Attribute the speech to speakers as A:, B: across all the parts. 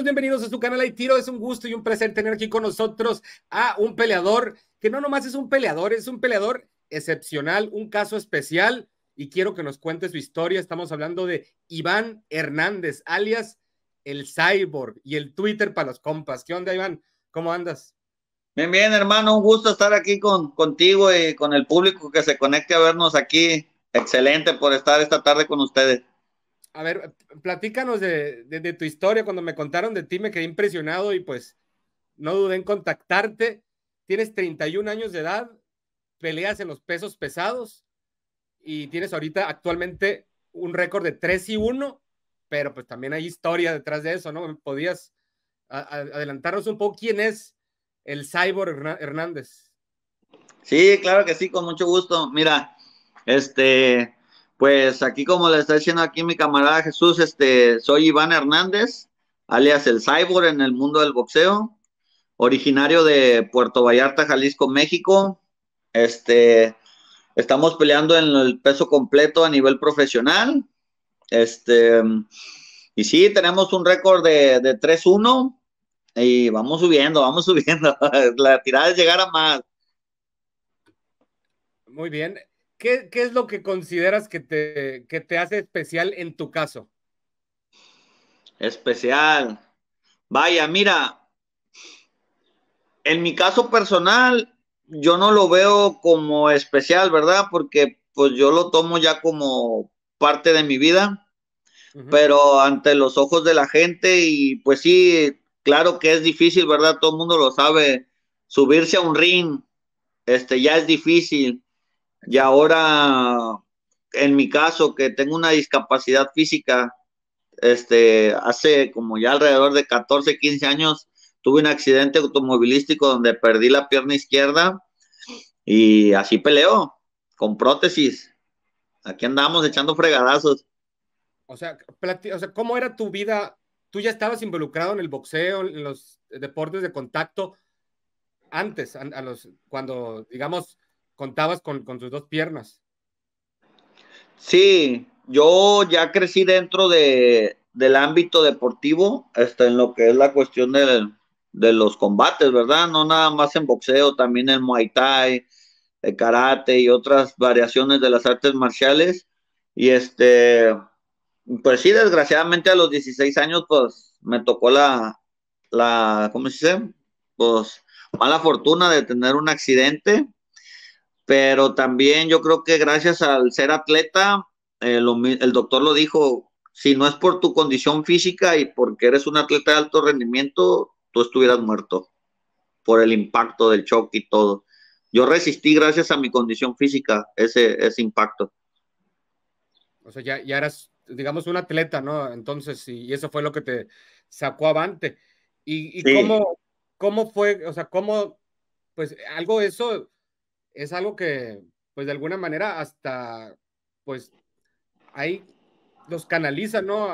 A: Bienvenidos a su canal Hay Tiro. Es un gusto y un placer tener aquí con nosotros a un peleador que no nomás es un peleador, es un peleador excepcional, un caso especial y quiero que nos cuente su historia. Estamos hablando de Iván Hernández, alias el Cyborg y el Twitter para los compas. ¿Qué onda, Iván? ¿Cómo andas?
B: Bien, bien, hermano. Un gusto estar aquí con, contigo y con el público que se conecte a vernos aquí. Excelente por estar esta tarde con ustedes
A: a ver, platícanos de, tu historia. Cuando me contaron de ti, me quedé impresionado y pues no dudé en contactarte. Tienes 31 años de edad, peleas en los pesos pesados y tienes ahorita actualmente un récord de 3 y 1, pero pues también hay historia detrás de eso, ¿no? ¿Podías adelantarnos un poco quién es el Cyborg Hernández?
B: Sí, claro que sí, con mucho gusto. Mira, este, pues aquí, como le está diciendo aquí mi camarada Jesús, este, soy Iván Hernández, alias el Cyborg en el mundo del boxeo, originario de Puerto Vallarta, Jalisco, México. Este, estamos peleando en el peso completo a nivel profesional. Este, y sí, tenemos un récord de, de 3-1 y vamos subiendo, vamos subiendo. La tirada es llegar a más.
A: Muy bien. ¿Qué, es lo que consideras que te, te, hace especial en tu caso?
B: Especial. Vaya, mira, en mi caso personal, yo no lo veo como especial, ¿verdad? Porque pues yo lo tomo ya como parte de mi vida, pero ante los ojos de la gente y pues sí, claro que es difícil, ¿verdad? Todo el mundo lo sabe, subirse a un ring, este ya es difícil y ahora, en mi caso, que tengo una discapacidad física, este, hace como ya alrededor de 14, 15 años, tuve un accidente automovilístico donde perdí la pierna izquierda y así peleó, con prótesis. Aquí andamos echando fregadazos.
A: O sea, o ¿cómo era tu vida? Tú ya estabas involucrado en el boxeo, en los deportes de contacto, antes, cuando, digamos, contabas con, con tus dos piernas.
B: Sí, yo ya crecí dentro de, del ámbito deportivo, hasta en lo que es la cuestión de los combates, ¿verdad? No nada más en boxeo, también en Muay Thai, el karate y otras variaciones de las artes marciales. Y este, pues sí, desgraciadamente a los 16 años, pues me tocó la, la ¿cómo se dice? Pues mala fortuna de tener un accidente pero también yo creo que gracias al ser atleta, eh, el doctor lo dijo, si no es por tu condición física y porque eres un atleta de alto rendimiento, tú estuvieras muerto por el impacto del choque y todo. Yo resistí gracias a mi condición física ese, ese impacto.
A: O sea, ya, eras, digamos, un atleta, ¿no? Entonces, y eso fue lo que te sacó avante. ¿Y, cómo, cómo fue, o sea, cómo, pues algo eso, es algo que, pues de alguna manera, hasta, pues, ahí los canaliza, ¿no?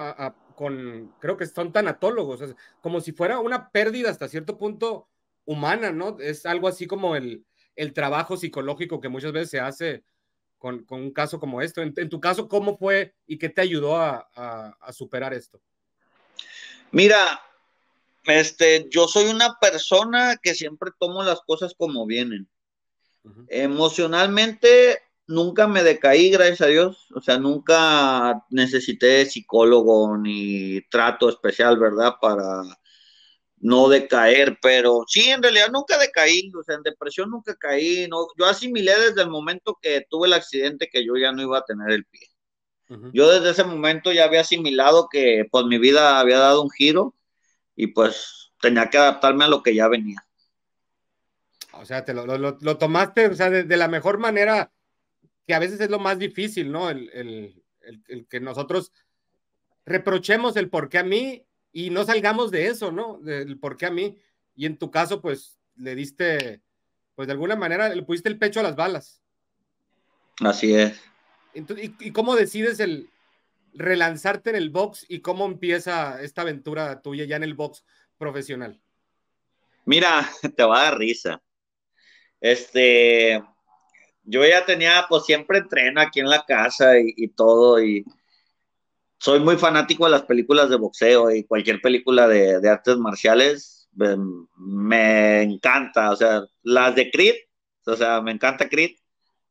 A: con, creo que son tanatólogos, como si fuera una pérdida hasta cierto punto humana, ¿no? Es algo así como el, el trabajo psicológico que muchas veces se hace con, un caso como esto. En, tu caso, ¿cómo fue y qué te ayudó a, a, a, superar esto?
B: Mira, este, yo soy una persona que siempre tomo las cosas como vienen. Emocionalmente nunca me decaí, gracias a Dios. O sea, nunca necesité psicólogo ni trato especial, ¿verdad? Para no decaer, pero sí, en realidad nunca decaí, o sea, en depresión nunca caí, no, yo asimilé desde el momento que tuve el accidente que yo ya no iba a tener el pie. Yo desde ese momento ya había asimilado que pues mi vida había dado un giro y pues tenía que adaptarme a lo que ya venía.
A: O sea, te lo, tomaste, de, la mejor manera, que a veces es lo más difícil, ¿no? El, que nosotros reprochemos el por qué a mí y no salgamos de eso, ¿no? Del por qué a mí. Y en tu caso, pues le diste, pues de alguna manera le pusiste el pecho a las balas. Así es. ¿y, ¿Y cómo decides el relanzarte en el box y cómo empieza esta aventura tuya ya en el box profesional?
B: Mira, te va a dar risa. Este, yo ya tenía, pues siempre entreno aquí en la casa y, todo, y soy muy fanático de las películas de boxeo y cualquier película de, artes marciales me, encanta, o sea, las de Creed, o sea, me encanta Creed,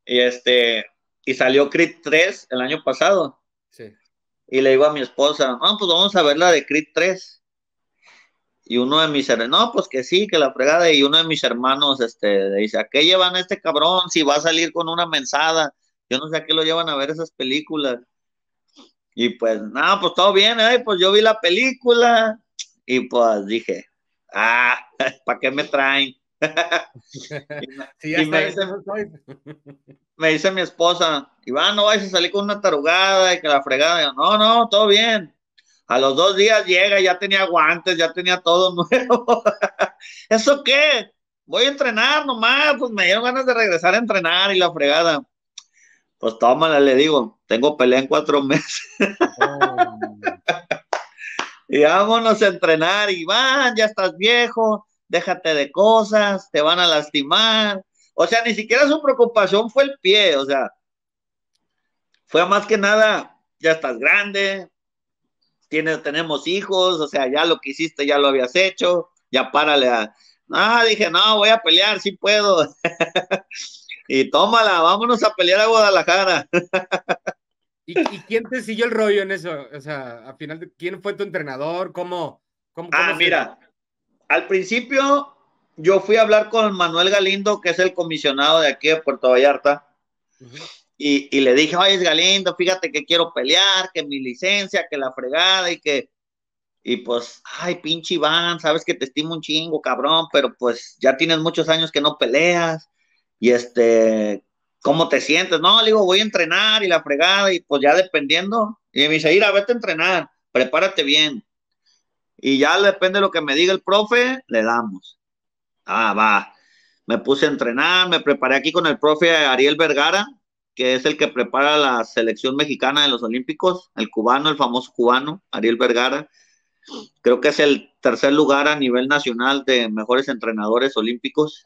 B: y este, y salió Creed 3 el año pasado. Y le digo a mi esposa, ah, pues vamos a ver la de Creed 3 y uno de mis hermanos, no, pues que sí, que la fregada, y uno de mis hermanos, este, dice, ¿a qué llevan a este cabrón si va a salir con una mensada? Yo no sé a qué lo llevan a ver esas películas. Y pues, no, pues todo bien, ¿eh? pues yo vi la película, y pues dije, ah, ¿para qué me traen? y, me, dice, mi esposa, Iván, no vayas a salir con una tarugada y que la fregada. no, no, todo bien. A los dos días llega, ya tenía guantes, ya tenía todo nuevo. ¿Eso qué? Voy a entrenar nomás, pues me dieron ganas de regresar a entrenar y la fregada. Pues tómala, le digo, tengo pelea en cuatro meses. y vámonos a entrenar, Iván, ya estás viejo, déjate de cosas, te van a lastimar. O sea, ni siquiera su preocupación fue el pie, o sea, fue más que nada, ya estás grande, tenemos hijos, o sea, ya lo que hiciste ya lo habías hecho, ya párale a... Ah, dije, no, voy a pelear, sí puedo. y tómala, vámonos a pelear a Guadalajara.
A: ¿Y, quién te siguió el rollo en eso? O sea, al final, ¿quién fue tu entrenador? ¿Cómo? ah, mira, al principio yo
B: fui a hablar con Manuel Galindo, que es el comisionado de aquí de Puerto Vallarta. Y, le dije, es Galindo, fíjate que quiero pelear, que mi licencia, que la fregada y que... Y pues, ay, pinche Iván, sabes que te estimo un chingo, cabrón, pero pues ya tienes muchos años que no peleas. Y este, ¿cómo te sientes? No, le digo, voy a entrenar y la fregada, y pues ya dependiendo. Y me dice, a vete a entrenar, prepárate bien. Y ya depende de lo que me diga el profe, le damos. Ah, va. Me puse a entrenar, me preparé aquí con el profe Ariel Vergara, que es el que prepara la selección mexicana de los Olímpicos, el cubano, el famoso cubano, Ariel Vergara. Creo que es el tercer lugar a nivel nacional de mejores entrenadores olímpicos.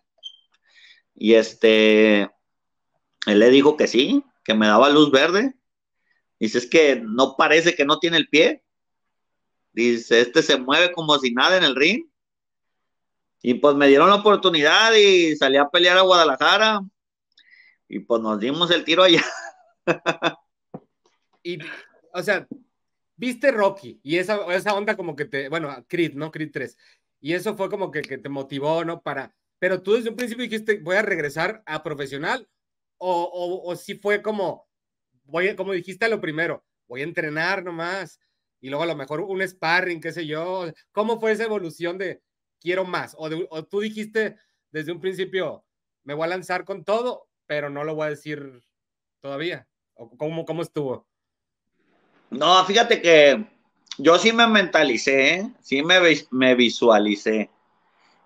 B: Y este, él le dijo que sí, que me daba luz verde. Dice, es que no parece que no tiene el pie. Dice, este se mueve como si nada en el ring. Y pues me dieron la oportunidad y salí a pelear a Guadalajara y pues nos dimos el tiro allá.
A: y, o sea, viste Rocky y esa, esa onda como que te, bueno, Creed, ¿no? Creed 3. Y eso fue como que, que te motivó, ¿no? Para, pero tú desde un principio dijiste, voy a regresar a profesional o, o, si fue como, voy, como dijiste lo primero, voy a entrenar nomás y luego a lo mejor un sparring, qué sé yo. ¿Cómo fue esa evolución de quiero más? O, o tú dijiste desde un principio, me voy a lanzar con todo pero no lo voy a decir todavía. ¿Cómo, cómo estuvo?
B: No, fíjate que yo sí me mentalicé, sí me, me visualicé.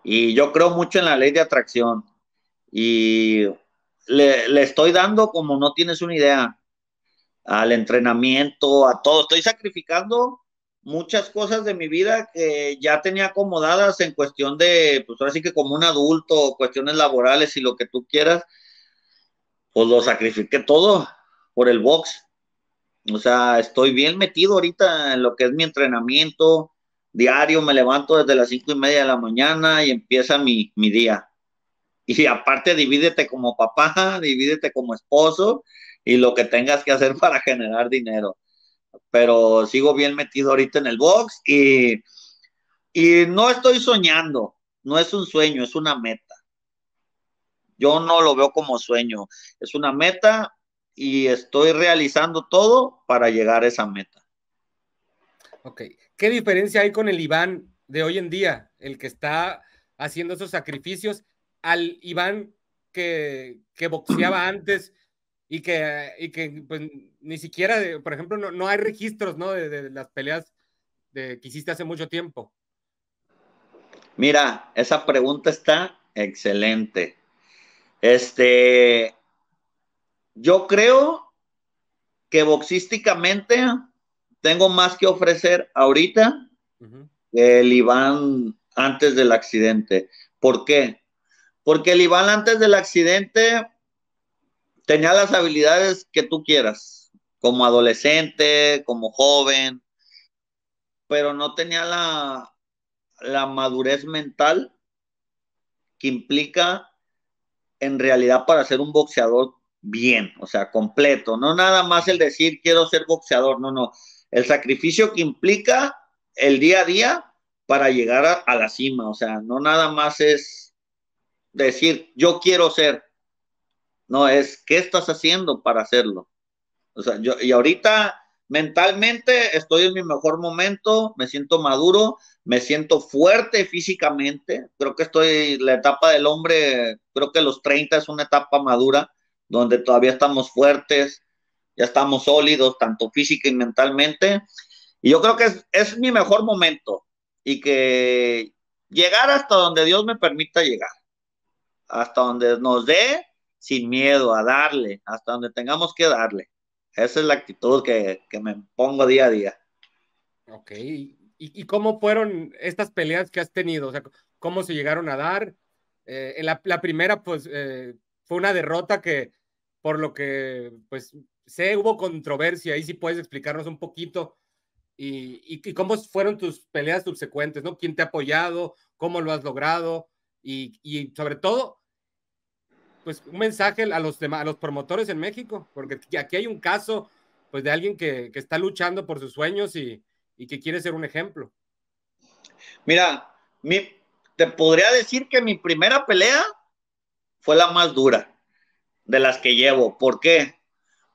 B: Y yo creo mucho en la ley de atracción. Y le, le, estoy dando como no tienes una idea al entrenamiento, a todo. Estoy sacrificando muchas cosas de mi vida que ya tenía acomodadas en cuestión de, pues ahora sí que como un adulto, cuestiones laborales y lo que tú quieras, pues lo sacrifiqué todo por el box. O sea, estoy bien metido ahorita en lo que es mi entrenamiento diario. Me levanto desde las cinco y media de la mañana y empieza mi, día. Y aparte, divídete como papá, divídete como esposo y lo que tengas que hacer para generar dinero. Pero sigo bien metido ahorita en el box y, y no estoy soñando, no es un sueño, es una meta. Yo no lo veo como sueño, es una meta y estoy realizando todo para llegar a esa meta.
A: Ok, ¿qué diferencia hay con el Iván de hoy en día, el que está haciendo esos sacrificios, al Iván que, boxeaba antes y que, pues, ni siquiera, por ejemplo, no, hay registros ¿no? De, las peleas de, que hiciste hace mucho tiempo?
B: Mira, esa pregunta está excelente. Este, yo creo que boxísticamente tengo más que ofrecer ahorita que el Iván antes del accidente. ¿Por qué? Porque el Iván antes del accidente tenía las habilidades que tú quieras, como adolescente, como joven, pero no tenía la, la madurez mental que implica en realidad para ser un boxeador bien, o sea, completo. No nada más el decir quiero ser boxeador, no, no. El sacrificio que implica el día a día para llegar a, la cima, o sea, no nada más es decir yo quiero ser, no, es qué estás haciendo para hacerlo. O sea, yo, y ahorita mentalmente estoy en mi mejor momento, me siento maduro, me siento fuerte físicamente, creo que estoy, la etapa del hombre, creo que los 30 es una etapa madura, donde todavía estamos fuertes, ya estamos sólidos, tanto física y mentalmente, y yo creo que es, es mi mejor momento y que llegar hasta donde Dios me permita llegar, hasta donde nos dé sin miedo a darle, hasta donde tengamos que darle. Esa es la actitud que, me pongo día a día.
A: Ok. ¿Y, cómo fueron estas peleas que has tenido? O sea, ¿cómo se llegaron a dar? Eh, la, primera, pues, eh, fue una derrota que, por lo que, pues, sé, hubo controversia. Ahí sí puedes explicarnos un poquito. Y, cómo fueron tus peleas subsecuentes, ¿no? ¿Quién te ha apoyado? ¿Cómo lo has logrado? Y, y sobre todo, pues un mensaje a los a los promotores en México, porque aquí hay un caso pues de alguien que, está luchando por sus sueños y, que quiere ser un ejemplo. Mira, te podría decir que mi primera
B: pelea fue la más dura de las que llevo. ¿Por qué?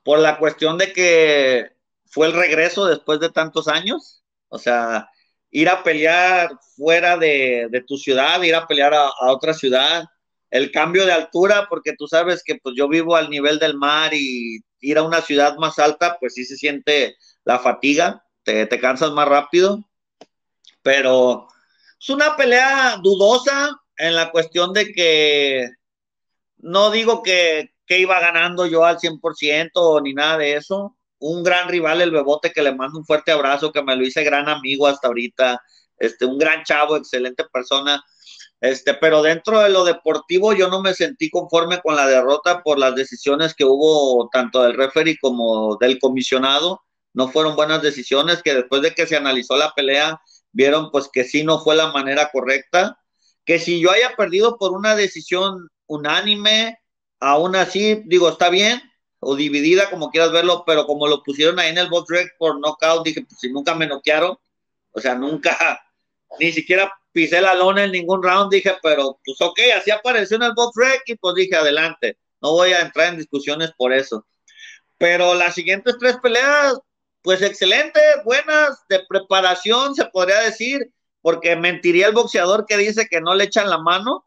B: Por la cuestión de que fue el regreso después de tantos años. O sea, ir a pelear fuera de, tu ciudad, ir a pelear a otra ciudad, el cambio de altura, porque tú sabes que pues yo vivo al nivel del mar y ir a una ciudad más alta, pues sí se siente la fatiga, te, cansas más rápido, pero es una pelea dudosa en la cuestión de que no digo que, iba ganando yo al 100% ni nada de eso. Un gran rival, el Bebote, que le mando un fuerte abrazo, que me lo hice gran amigo hasta ahorita. Este, un gran chavo, excelente persona. Este, pero dentro de lo deportivo yo no me sentí conforme con la derrota por las decisiones que hubo tanto del referee como del comisionado. No fueron buenas decisiones que después de que se analizó la pelea vieron pues que sí no fue la manera correcta. Que si yo haya perdido por una decisión unánime, aún así digo está bien o dividida como quieras verlo, pero como lo pusieron ahí en el box rec por knockout dije pues si nunca me noquearon, o sea nunca ni siquiera pisé la lona en ningún round, dije, pero pues ok, así apareció en el box rec y pues dije, adelante, no voy a entrar en discusiones por eso. Pero las siguientes tres peleas, pues excelentes buenas, de preparación se podría decir, porque mentiría el boxeador que dice que no le echan la mano,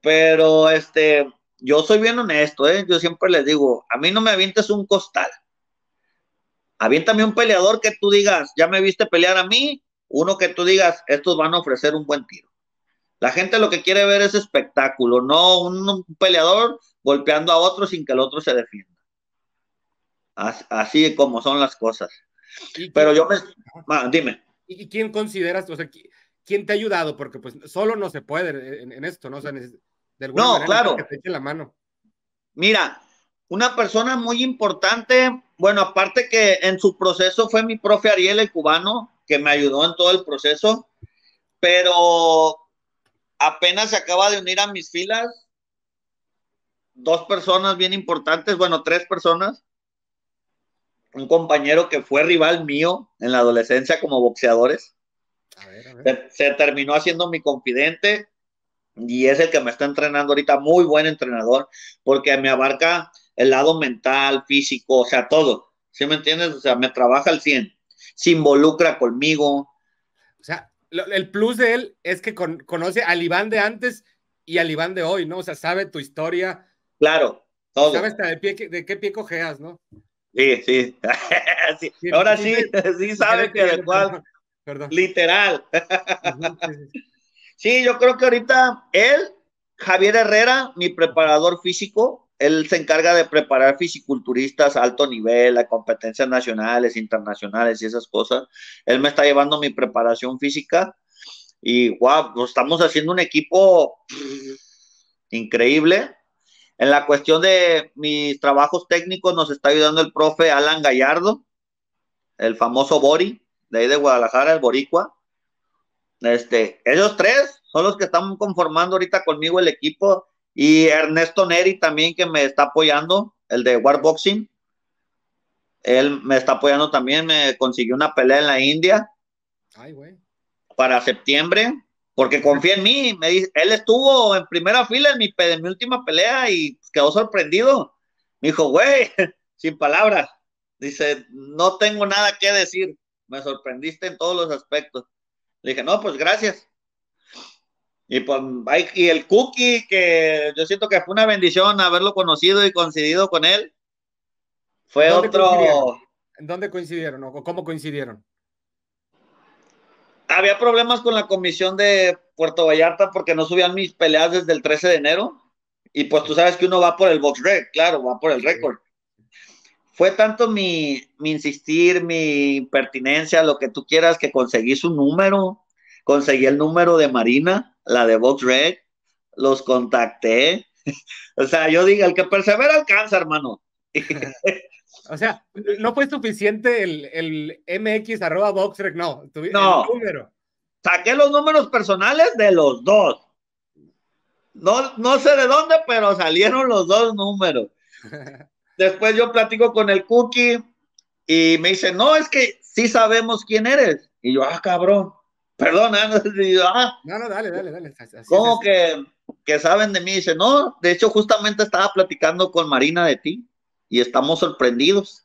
B: pero este, yo soy bien honesto, ¿eh? yo siempre les digo, a mí no me avientes un costal. Aviéntame un peleador que tú digas, ya me viste pelear a mí, uno que tú digas, estos van a ofrecer un buen tiro. La gente lo que quiere ver es espectáculo, no un, peleador golpeando a otro sin que el otro se defienda. Así, como son las cosas. Pero yo me... dime.
A: ¿Y quién consideras, o sea, quién te ha ayudado? Porque pues solo no se puede en, esto, ¿no? O sea, no, claro. Que la mano. Mira, una persona muy
B: importante, bueno, aparte que en su proceso fue mi profe Ariel, el cubano, que me ayudó en todo el proceso, pero apenas se acaba de unir a mis filas dos personas bien importantes, bueno, tres personas. Un compañero que fue rival mío en la adolescencia como boxeadores. Se, terminó haciendo mi confidente y es el que me está entrenando ahorita, muy buen entrenador, porque me abarca el lado mental, físico, o sea, todo. ¿Sí me entiendes? O sea, me trabaja al 100 se involucra conmigo.
A: O sea, el plus de él es que conoce al Iván de antes y al Iván de hoy, ¿no? O sea, sabe tu historia. Claro, todo. Sabe hasta de, qué pie cojeas, ¿no?
B: Sí, sí. Ahora sí, sí sabe que de cuál. Perdón. Literal. sí, yo creo que ahorita él, Javier Herrera, mi preparador físico, él se encarga de preparar fisiculturistas a alto nivel, a competencias nacionales, internacionales y esas cosas. Él me está llevando mi preparación física y wow, pues, estamos haciendo un equipo increíble. En la cuestión de mis trabajos técnicos nos está ayudando el profe Alan Gallardo, el famoso Bori, de ahí de Guadalajara, el Boricua. Este, ellos tres son los que están conformando ahorita conmigo el equipo y Ernesto Neri también que me está apoyando, el de Warboxing. Él me está apoyando también, me consiguió una pelea en la India. Para septiembre, porque confía en mí. Me dice, él estuvo en primera fila en mi, en mi última pelea y quedó sorprendido. Me dijo, güey, sin palabras. Dice, no tengo nada que decir. Me sorprendiste en todos los aspectos. Le dije, no, pues gracias. Y, pues, y el Cookie, que yo siento que fue una bendición haberlo conocido y coincidido con él.
A: Fue ¿Dónde otro. Coincidieron? ¿Dónde coincidieron o cómo coincidieron?
B: Había problemas con la comisión de Puerto Vallarta porque no subían mis peleas desde el 13 de enero. Y pues tú sabes que uno va por el box red claro, va por el récord. Fue tanto mi, mi insistir, mi pertinencia, lo que tú quieras, que conseguí su número conseguí el número de Marina, la de Vox los contacté. o sea, yo digo, el que persevera alcanza, hermano.
A: o sea, no fue suficiente el, MX arroba Voxrec, no. no. Número. Saqué los números
B: personales de los dos. No, no sé de dónde, pero salieron los dos números. Después yo platico con el cookie y me dice, no, es que sí sabemos quién eres. Y yo, ah, cabrón perdona, no, ah".
A: no, no, dale, dale, dale.
B: ¿Cómo que, saben de mí? Dice, no, de hecho justamente estaba platicando con Marina de ti y estamos sorprendidos.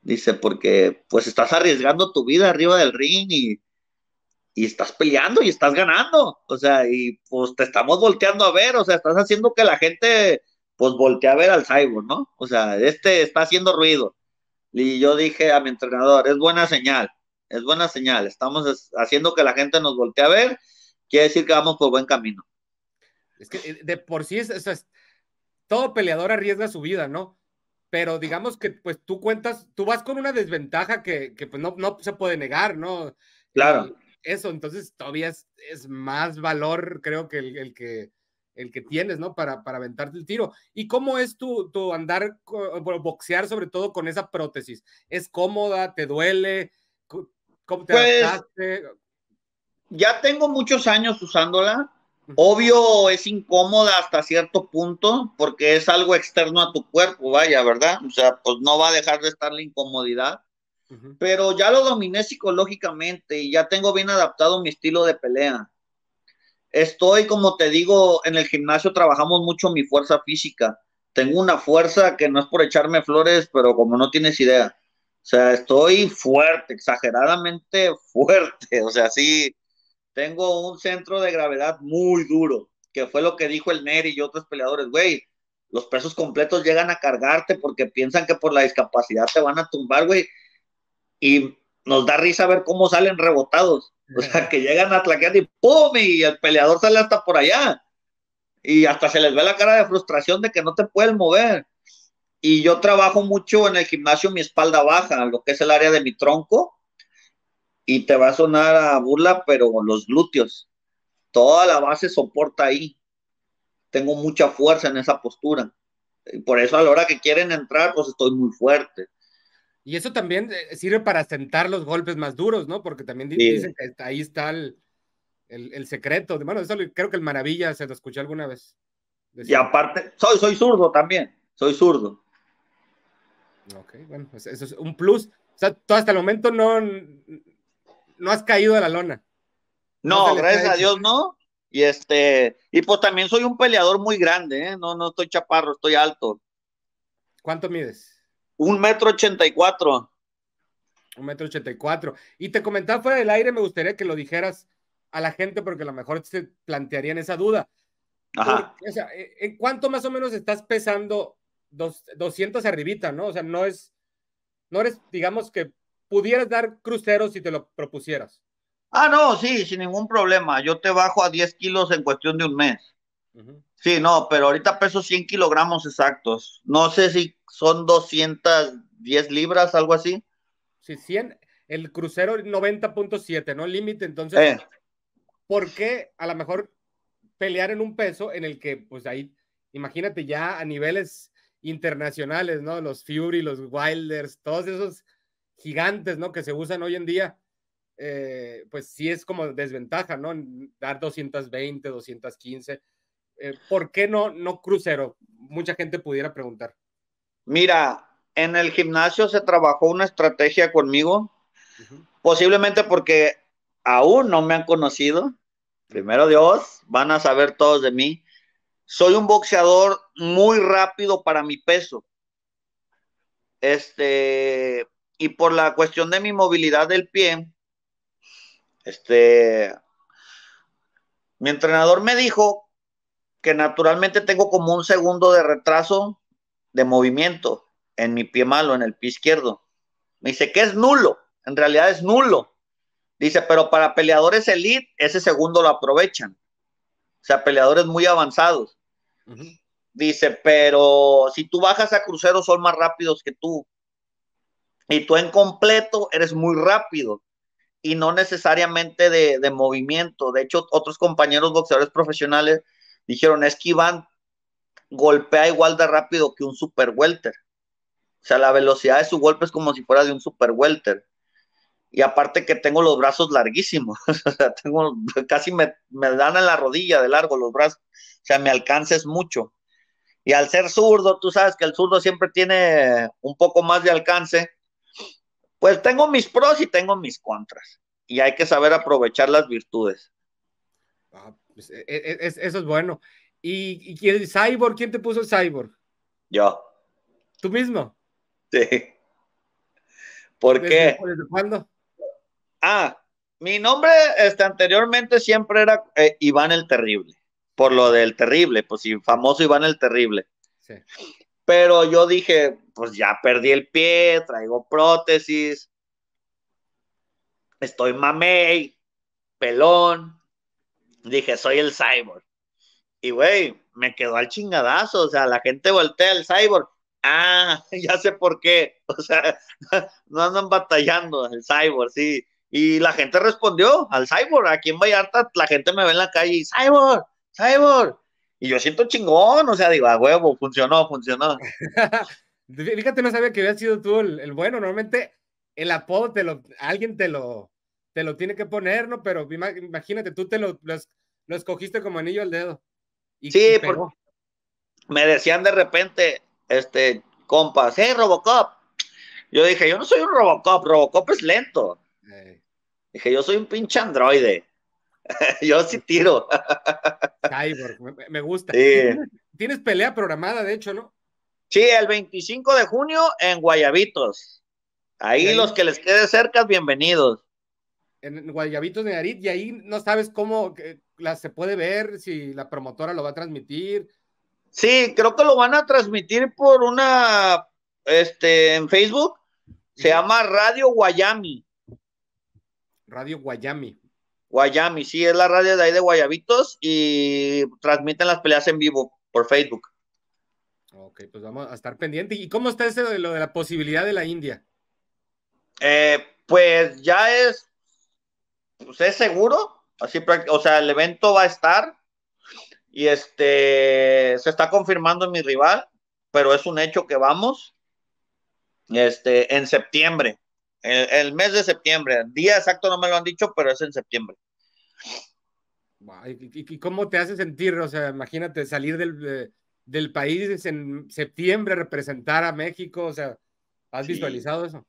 B: Dice, porque pues estás arriesgando tu vida arriba del ring y, estás peleando y estás ganando. O sea, y pues te estamos volteando a ver, o sea, estás haciendo que la gente pues voltee a ver al cyborg, ¿no? O sea, este está haciendo ruido. Y yo dije a mi entrenador, es buena señal es buena señal. Estamos haciendo que la gente nos voltee a ver, quiere decir que vamos por buen camino.
A: Es que eh, de por sí es, todo peleador arriesga su vida, ¿no? Pero digamos que pues tú cuentas, tú vas con una desventaja que, pues no, no se puede negar, ¿no? Claro. eso, entonces todavía es, más valor, creo que el, que el que tienes, ¿no? Para, para aventarte el tiro. ¿Y cómo es tu, tu andar, boxear sobre todo con esa prótesis? ¿Es cómoda? ¿Te duele? pues, Ya tengo muchos años usándola. Obvio, es
B: incómoda hasta cierto punto porque es algo externo a tu cuerpo, vaya, ¿verdad? O sea, pues no va a dejar de estar la incomodidad. Pero ya lo dominé psicológicamente y ya tengo bien adaptado mi estilo de pelea. Estoy, como te digo, en el gimnasio trabajamos mucho mi fuerza física. Tengo una fuerza que no es por echarme flores, pero como no tienes idea. O sea, estoy fuerte, exageradamente fuerte. O sea, sí, tengo un centro de gravedad muy duro, que fue lo que dijo el Neri y otros peleadores, güey. Los pesos completos llegan a cargarte porque piensan que por la discapacidad te van a tumbar, güey. Y nos da risa ver cómo salen rebotados. O sea, que llegan a tlaquear y ¡pum! Y el peleador sale hasta por allá. Y hasta se les ve la cara de frustración de que no te pueden mover y yo trabajo mucho en el gimnasio mi espalda baja, lo que es el área de mi tronco, y te va a sonar a burla, pero los glúteos, toda la base soporta ahí. Tengo mucha fuerza en esa postura. Y por eso a la hora que quieren entrar, pues estoy muy fuerte.
A: Y eso también eh, sirve para sentar los golpes más duros, ¿no? Porque también dicen que ahí está el, secreto. Bueno, eso creo que el Maravilla se lo escuché alguna vez.
B: Y aparte, soy, soy zurdo también, soy zurdo.
A: Ok, bueno, pues eso es un plus. O sea, tú hasta el momento no, no has caído a la lona. No, gracias a Dios, no.
B: Y este, y pues también soy un peleador muy grande, ¿eh? No, no estoy chaparro, estoy alto.
A: ¿Cuánto mides?
B: Un metro ochenta y cuatro.
A: Un metro ochenta y cuatro. Y te comentaba fuera del aire, me gustaría que lo dijeras a la gente, porque a lo mejor se plantearían esa duda. Ajá. o sea, ¿en cuánto más o menos estás pesando dos, 200 arribita, ¿no? O sea, no es, no eres, digamos que pudieras dar cruceros si te lo propusieras.
B: Ah, no, sí, sin ningún problema. Yo te bajo
A: a 10 kilos en cuestión de un mes.
B: Sí, no, pero ahorita peso 100 kilogramos exactos. No sé si son
A: 210 libras, algo así. Sí, 100. El crucero 90.7, ¿no? Límite, entonces. Eh. ¿Por qué a lo mejor pelear en un peso en el que, pues ahí, imagínate ya a niveles internacionales, ¿no? Los Fury, los Wilders, todos esos gigantes, ¿no? Que se usan hoy en día, eh, pues sí es como desventaja, ¿no? Dar 220, 215. Eh, ¿Por qué no, no crucero? Mucha gente pudiera preguntar.
B: Mira, en el gimnasio se trabajó una estrategia conmigo, posiblemente porque aún no me han conocido. Primero Dios, van a saber todos de mí soy un boxeador muy rápido para mi peso. Este, y por la cuestión de mi movilidad del pie, este, mi entrenador me dijo que naturalmente tengo como un segundo de retraso de movimiento en mi pie malo, en el pie izquierdo. Me dice que es nulo, en realidad es nulo. Dice, pero para peleadores elite, ese segundo lo aprovechan. O sea, peleadores muy avanzados. Dice, pero si tú bajas a cruceros son más rápidos que tú. Y tú en completo eres muy rápido y no necesariamente de, de movimiento. De hecho, otros compañeros boxeadores profesionales dijeron, es que Iván golpea igual de rápido que un super welter. O sea, la velocidad de su golpe es como si fuera de un super welter y aparte que tengo los brazos larguísimos, o sea, tengo, casi me, dan en la rodilla de largo los brazos, o sea, me alcances mucho. Y al ser zurdo, tú sabes que el zurdo siempre tiene un poco más de alcance, pues tengo mis pros y tengo mis contras, y hay que saber aprovechar las virtudes.
A: Ah, pues, e, e, e, eso es bueno. ¿Y, y el cyborg? ¿Quién te puso el cyborg? Yo. ¿Tú mismo?
B: Sí. ¿Por qué?
A: cuándo? Ah,
B: mi nombre este, anteriormente siempre era eh, Iván el Terrible, por lo del Terrible, pues sí, famoso Iván el Terrible. Pero yo dije, pues ya perdí el pie, traigo prótesis, estoy mamey, pelón. Dije, soy el cyborg. Y güey, me quedó al chingadazo, o sea, la gente voltea al cyborg. Ah, ya sé por qué. O sea, no andan batallando el cyborg, sí y la gente respondió al Cyborg. Aquí en Vallarta la gente me ve en la calle y Cyborg, Cyborg. Y yo siento chingón, o sea, digo, a huevo, funcionó, funcionó.
A: Fíjate, no sabía que había sido tú el, bueno. Normalmente el apodo te lo, alguien te lo, te lo tiene que poner, ¿no? Pero imagínate, tú te lo, lo, escogiste como anillo al dedo. sí, porque
B: me decían de repente, este, compas, hey, ¿eh, Robocop. Yo dije, yo no soy un Robocop, Robocop es lento. Dije, yo soy un pinche androide. yo sí tiro. me, gusta.
A: Tienes pelea programada, de hecho, ¿no?
B: Sí, el 25 de junio en Guayabitos. Ahí los que les quede cerca, bienvenidos.
A: En Guayabitos de y ahí no sabes cómo eh, se puede ver, si la promotora lo va a transmitir.
B: Sí, creo que lo van a transmitir por una, este, en Facebook. Se llama Radio Guayami. Radio Guayami. Guayami, sí, es la radio de ahí de Guayabitos y transmiten las peleas
A: en vivo por Facebook. Ok, pues vamos a estar pendiente. ¿Y cómo está eso de lo de la posibilidad de la India? Eh, pues ya es,
B: pues es seguro, así, o sea, el evento va a estar y este se está confirmando mi rival, pero es un hecho que vamos este en septiembre. El, mes de septiembre. El día exacto no me lo han dicho, pero es en septiembre.
A: ¿Y, cómo te hace sentir? O sea, imagínate salir del, del país en septiembre, representar a México. O sea, ¿has visualizado eso?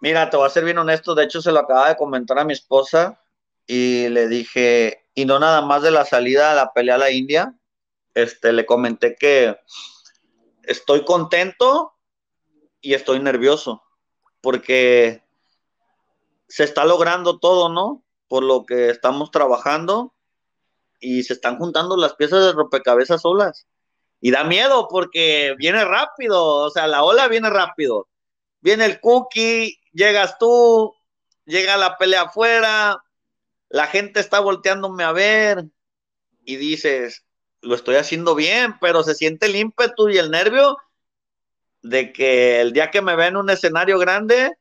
B: Mira, te voy a ser bien honesto. De hecho, se lo acaba de comentar a mi esposa y le dije, y no nada más de la salida a la pelea a la India, este, le comenté que estoy contento y estoy nervioso porque se está logrando todo, ¿no? Por lo que estamos trabajando y se están juntando las piezas de rompecabezas solas. Y da miedo porque viene rápido, o sea, la ola viene rápido. Viene el cookie, llegas tú, llega la pelea afuera, la gente está volteándome a ver y dices, lo estoy haciendo bien, pero se siente el ímpetu y el nervio de que el día que me ve en un escenario grande,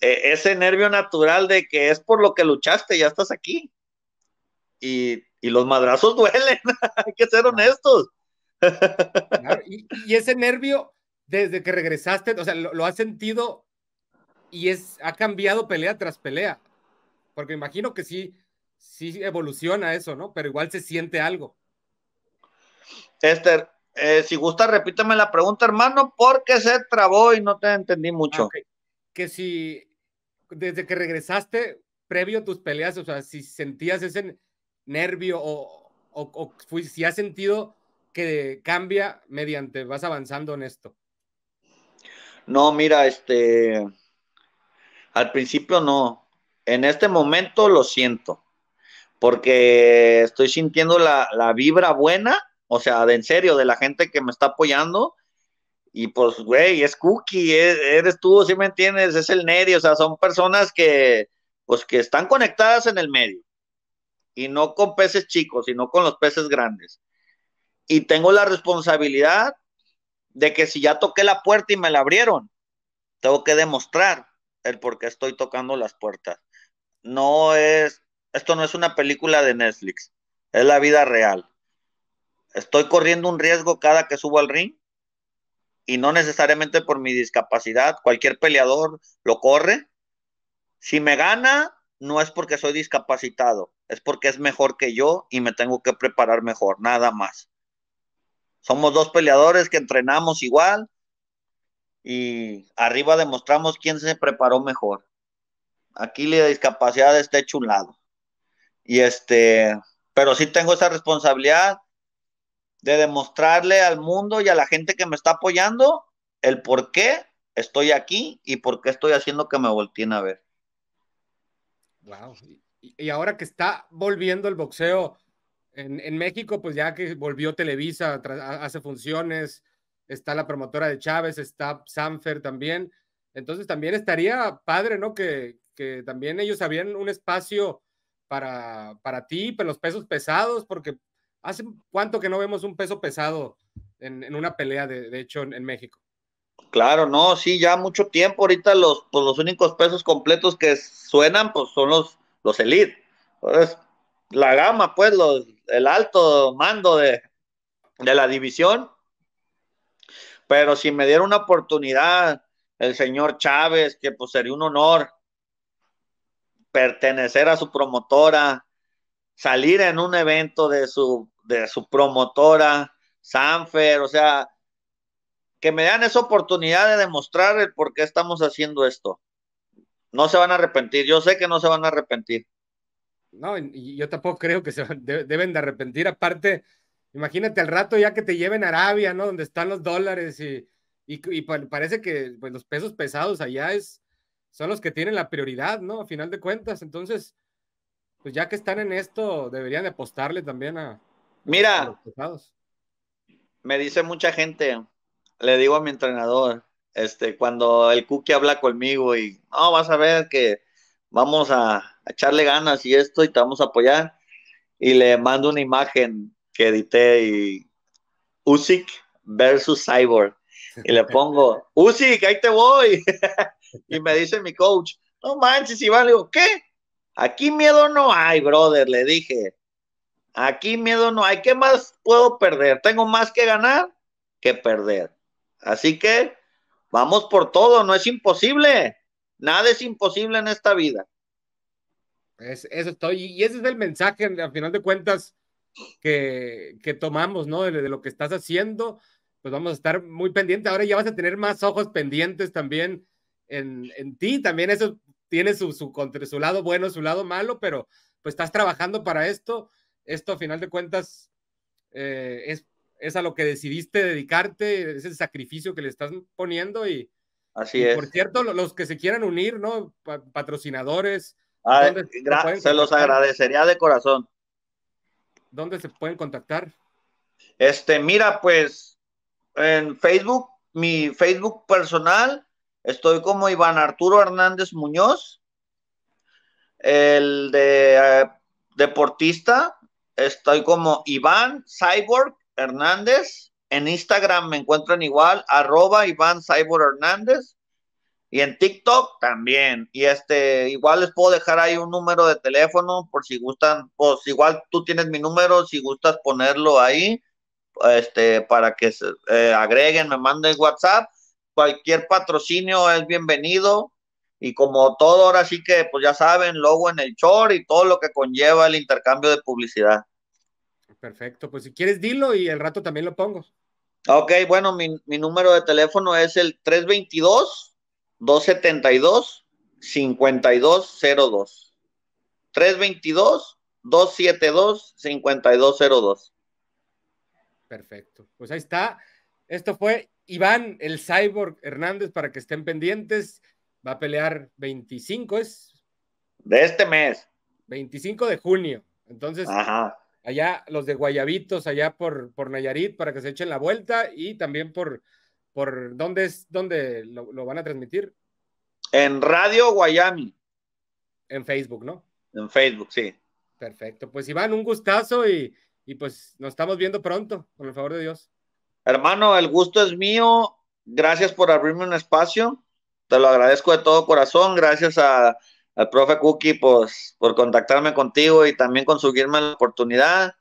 B: e, ese nervio natural de que es por lo que luchaste, ya estás aquí. Y, los madrazos duelen,
A: hay que ser honestos. y, ese nervio, desde que regresaste, o sea, lo, has sentido y es, ha cambiado pelea tras pelea. Porque imagino que sí, sí evoluciona eso, ¿no? Pero igual se siente algo.
B: Esther, eh, si gusta, repítame la pregunta, hermano, porque
A: se trabó y no te entendí mucho. Ah, que si desde que regresaste, previo a tus peleas, o sea, si sentías ese nervio o, si has sentido que cambia mediante vas avanzando en esto.
B: No, mira, este, al principio no, en este momento lo siento, porque estoy sintiendo la, la vibra buena o sea, de en serio, de la gente que me está apoyando. Y pues, güey, es Cookie, e, eres tú, si me entiendes, es el Neri, o sea, son personas que, pues, que están conectadas en el medio. Y no con peces chicos, sino con los peces grandes. Y tengo la responsabilidad de que si ya toqué la puerta y me la abrieron, tengo que demostrar el por qué estoy tocando las puertas. No es, esto no es una película de Netflix, es la vida real estoy corriendo un riesgo cada que subo al ring y no necesariamente por mi discapacidad, cualquier peleador lo corre. Si me gana, no es porque soy discapacitado, es porque es mejor que yo y me tengo que preparar mejor, nada más. Somos dos peleadores que entrenamos igual y arriba demostramos quién se preparó mejor. Aquí la discapacidad está hecho un lado. Y este, pero sí tengo esa responsabilidad de demostrarle al mundo y a la gente que me está apoyando el por qué estoy aquí y por qué estoy haciendo que me volteen a ver.
A: Wow. Y ahora que está volviendo el boxeo en, México, pues ya que volvió Televisa, hace funciones, está la promotora de Chávez, está Sanfer también. Entonces también estaría padre, ¿no? Que, también ellos habían un espacio para, para ti, para pues, los pesos pesados, porque ¿Hace cuánto que no vemos un peso pesado en, una pelea, de, hecho, en, México?
B: Claro, no, sí, ya mucho tiempo. Ahorita los, pues, los únicos pesos completos que suenan, pues son los, los Elite. Pues, la gama, pues, los, el alto mando de, de la división. Pero si me diera una oportunidad, el señor Chávez, que pues sería un honor pertenecer a su promotora, salir en un evento de su de su promotora, Sanfer, o sea, que me dan esa oportunidad de demostrar el por qué estamos haciendo esto. No se van a arrepentir, yo sé que no se van a arrepentir.
A: No, y yo tampoco creo que se deben de arrepentir. Aparte, imagínate al rato ya que te lleven a Arabia, ¿no? Donde están los dólares y, parece que pues, los pesos pesados allá es, son los que tienen la prioridad, ¿no? A final de cuentas, entonces, pues ya que están en esto, deberían de apostarle también a,
B: Mira, me dice mucha gente, le digo a mi entrenador, este, cuando el Cookie habla conmigo y, no, vas a ver que vamos a, echarle ganas y esto y te vamos a apoyar. Y le mando una imagen que edité y Usyk versus Cyborg. Y le pongo, Usyk, ahí te voy. y me dice mi coach, no manches, Iván, le digo, ¿qué? Aquí miedo no hay, brother, le dije. Aquí miedo no hay. ¿Qué más puedo perder? Tengo más que ganar que perder. Así que vamos por todo, no es imposible. Nada es imposible en esta vida.
A: Es, eso estoy, y ese es el mensaje, al final de cuentas, que, que tomamos, ¿no? De, lo que estás haciendo, pues vamos a estar muy pendiente, Ahora ya vas a tener más ojos pendientes también en, en ti, también eso tiene su, su, su lado bueno, su lado malo, pero pues estás trabajando para esto esto a final de cuentas eh, es, a lo que decidiste dedicarte, es el sacrificio que le estás poniendo y, Así es. por cierto, los que se quieran unir, ¿no? patrocinadores. Ah, se los agradecería
B: de corazón.
A: ¿Dónde se pueden contactar?
B: Este, mira, pues en Facebook, mi Facebook personal, estoy como Iván Arturo Hernández Muñoz. El de eh, deportista, Estoy como Iván Cyborg Hernández. En Instagram me encuentran igual, arroba Iván Cyborg Hernández. Y en TikTok también. Y este, igual les puedo dejar ahí un número de teléfono por si gustan, pues igual tú tienes mi número, si gustas ponerlo ahí, este, para que se, eh, agreguen, me manden WhatsApp. Cualquier patrocinio es bienvenido y como todo ahora sí que, pues ya saben, logo en el short y todo lo que conlleva el intercambio de publicidad.
A: Perfecto, pues si quieres dilo y el rato también lo pongo.
B: Ok, bueno, mi, mi número de teléfono es el 322-272-5202. 322-272-5202.
A: Perfecto, pues ahí está. Esto fue Iván, el cyborg Hernández, para que estén pendientes va a pelear 25, es. De este mes. 25 de junio. Entonces, allá los de Guayabitos, allá por, por Nayarit, para que se echen la vuelta y también por, por ¿dónde es, dónde lo, van a transmitir? En Radio Guayami. En Facebook, ¿no? En Facebook, sí. Perfecto. Pues Iván, un gustazo y, pues nos estamos viendo pronto, Por el favor de Dios. Hermano,
B: el gusto es mío.
A: Gracias por
B: abrirme un espacio te lo agradezco de todo corazón. Gracias al profe Cookie pues, por contactarme contigo y también conseguirme la oportunidad.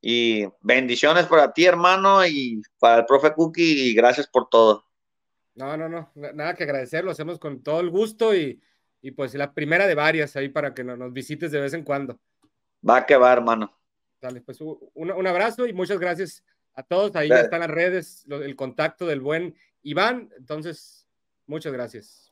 B: Y bendiciones para ti, hermano, y para el profe Cookie, y gracias por todo.
A: No, no, no, nada que agradecer, lo hacemos con todo el gusto y, pues la primera de varias ahí para que nos, visites de vez en cuando.
B: Va que va, hermano.
A: Dale, pues un, un abrazo y muchas gracias a todos. Ahí están las redes, el contacto del buen Iván. Entonces, Muchas gracias.